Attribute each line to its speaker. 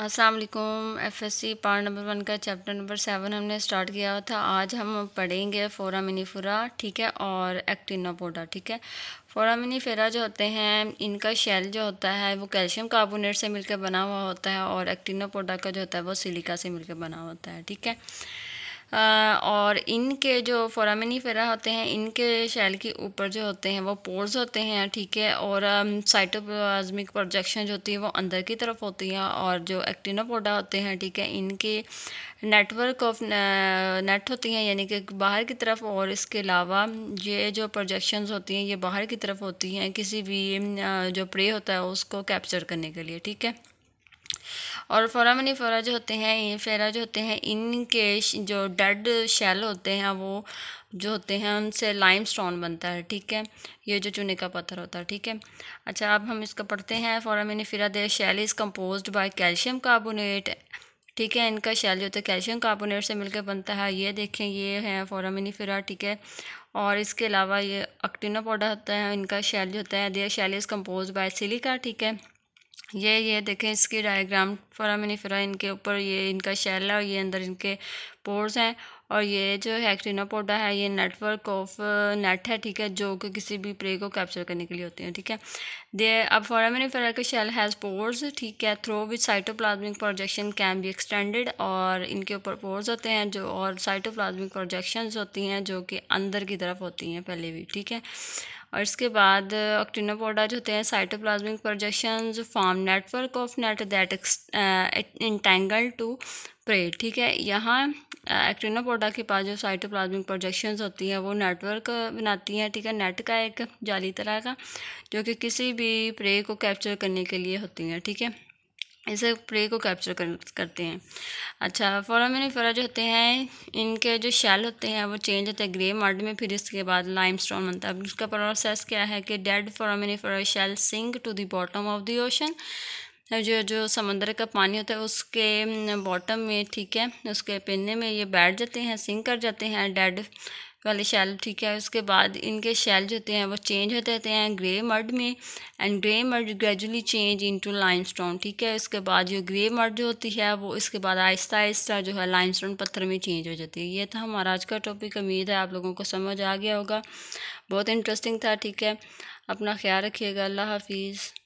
Speaker 1: F S C part number one का chapter number seven हमने start किया था आज हम पढ़ेंगे फोरा मिनीफोरा ठीक है और एक्टिनापोडा ठीक है फोरा फेरा जो होते हैं इनका शेल जो होता है वो कैल्शियम कार्बोनेट से मिलकर बना हुआ होता है और एक्टिनापोडा का जो होता है वो सिलिका से मिलकर बना हुआ होता है ठीक है और इनके जो फेरा होते हैं इनके शैल के ऊपर जो होते हैं वो पोर्स होते हैं ठीक है और साइटोप्लाज्मिक प्रोजेक्शन जो होती है वो अंदर की तरफ होती हैं और जो एक्टिनोपोडा होते हैं ठीक है इनके नेटवर्क ऑफ नेट होती हैं यानी कि बाहर की तरफ और इसके अलावा ये जो प्रोजेक्शंस होती हैं ये बाहर की तरफ होती हैं किसी भी जो प्रे होता है उसको कैप्चर करने के लिए ठीक है और फोरामनी फोरा जो होते हैं ये फेरा जो होते हैं इनके जो डेड शेल होते हैं वो जो होते हैं उनसे लाइम स्टोन बनता है ठीक है ये जो चूने का पत्थर होता है ठीक है अच्छा अब हम इसका पढ़ते हैं foraminifera their shell is compose by calcium carbonate ठीक है इनका शेल जो होता है कैल्शियम कार्बोनेट से मिलकर बनता है ये देखें ये है फोरामिनीफेरा ठीक है और इसके अलावा ये अक्टिनो पौडा होता है इनका शेल जो होता है their shell is compose by silica ठीक है ये ये देखें इसकी डायग्राम फोरामिनीफेरा इनके ऊपर ये इनका शेल है और ये अंदर इनके पोर्स हैं और ये जो हैक्टिनोपोडा है ये नेटवर्क ऑफ नेट है ठीक है जो कि किसी भी प्रे को कैप्चर करने के लिए होते हैं ठीक है दे अब फोरामिनीफेरा के शेल हैज़ पोर्स ठीक है through which cytoplasmic projection can be extended और इनके ऊपर पोर्स होते हैं जो और साइटोप्लाज्मिक प्रोजेक्शंस होती हैं जो कि अंदर की तरफ होती हैं पहले भी ठीक है और इसके बाद ऑक्टिनोपोडा होते हैं cytoplasmic projections form network of net that entangle to prey ठीक है यहाँ एक्टिनोपोडा के पास जो साइटोप्लाज्मिक प्रोजेक्शंस होती हैं वो नेटवर्क बनाती हैं ठीक है नेट का एक जाली तरह का जो कि किसी भी प्रे को कैप्चर करने के लिए होती हैं ठीक है इसे प्ले को कैप्चर कर, करते हैं अच्छा फॉरामिनीफेरा जो होते हैं इनके जो शैल होते हैं वो चेंज होते हैं ग्रे मर्ड में फिर इसके बाद लाइम स्टोन बनता है अब प्रोसेस क्या है कि dead foraminifera shell sink to the bottom of the ocean जो जो समंदर का पानी होता है उसके बॉटम में ठीक है उसके पिन्ने में ये बैठ जाते हैं सिंक कर जाते हैं डेड वाले शेल ठीक है उसके बाद इनके शेल जो होते हैं वो चेंज होते रहते हैं ग्रे मर्ड में and grey mud gradually change into limestone ठीक है उसके बाद जो ग्रे मर्ड होती है वो इसके बाद आहिस्ता आहिस्ता जो है लाइमस्टोन पत्थर में चेंज हो जाती है ये था हमारा आज का टॉपिक उम्मीद है आप लोगों को समझ आ गया होगा बहुत इंटरेस्टिंग था ठीक है अपना ख्याल रखिएगा अल्लाह हाफिज़